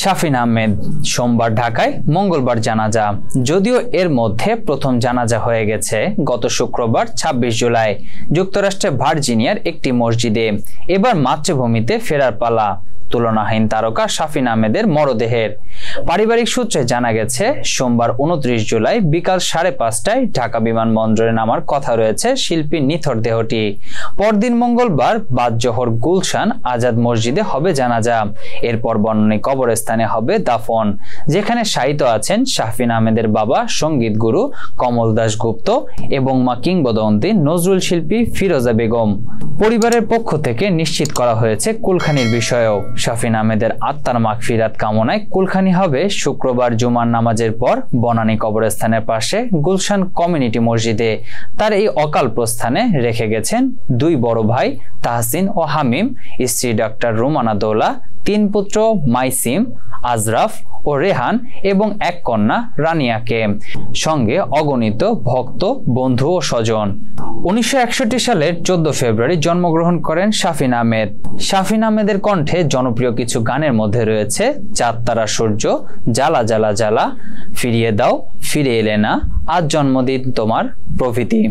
শাফিন আহমেদ সোমবার ঢাকায় মঙ্গলবার জানাজা যদিও এর মধ্যে প্রথম জানাজা হয়ে গেছে গত শুক্রবার ২৬ জুলাই যুক্তরাষ্ট্রের ভার্জিনিয়ার একটি মসজিদে এবার মাতৃভূমিতে ফেরার পালা তুলনাহীন তারকা শাফিন আহমেদের মরদেহের পারিবারিক সূত্রে জানা গেছে সোমবার উনত্রিশ জুলাই বিকাল সাড়ে পাঁচটায় ঢাকা বিমানবন্দরে নামার কথা রয়েছে শিল্পী নিথর দেহটি পরদিন মঙ্গলবার বাদজহর গুলশান আজাদ মসজিদে হবে জানাজা এরপর বর্ণনী কবরস্থানে হবে দাফন যেখানে শায়িত আছেন শাহিন আহমেদের বাবা সঙ্গীত গুরু কমল দাসগুপ্ত এবং মা কিংবদন্তি নজরুল শিল্পী ফিরোজা বেগম পরিবারের পক্ষ থেকে নিশ্চিত করা হয়েছে কুলখানির বিষয়েও শাফিন আহমেদের আত্মার মাগফিরাত কামনায় কুলখানি হবে শুক্রবার জুমার নামাজের পর বনানী কবরস্থানের পাশে গুলশান কমিউনিটি মসজিদে তার এই অকাল প্রস্থানে রেখে গেছেন দুই বড় ভাই তাহসিন ও হামিম স্ত্রী ডাক্তার রুমানা দোলা তিন পুত্র মাইসিম আজরাফ ও রেহান এবং এক কন্যা রানিয়াকে সঙ্গে অগণিত ভক্ত বন্ধু ও স্বজন উনিশশো সালের চোদ্দ ফেব্রুয়ারি জন্মগ্রহণ করেন শাফিন আহমেদ শাফিন আহমেদের কণ্ঠে জনপ্রিয় কিছু গানের মধ্যে রয়েছে চাঁদ তারা সূর্য জ্বালা জ্বালা জ্বালা ফিরিয়ে দাও ফিরে এলে না আজ জন্মদিন তোমার প্রভৃতি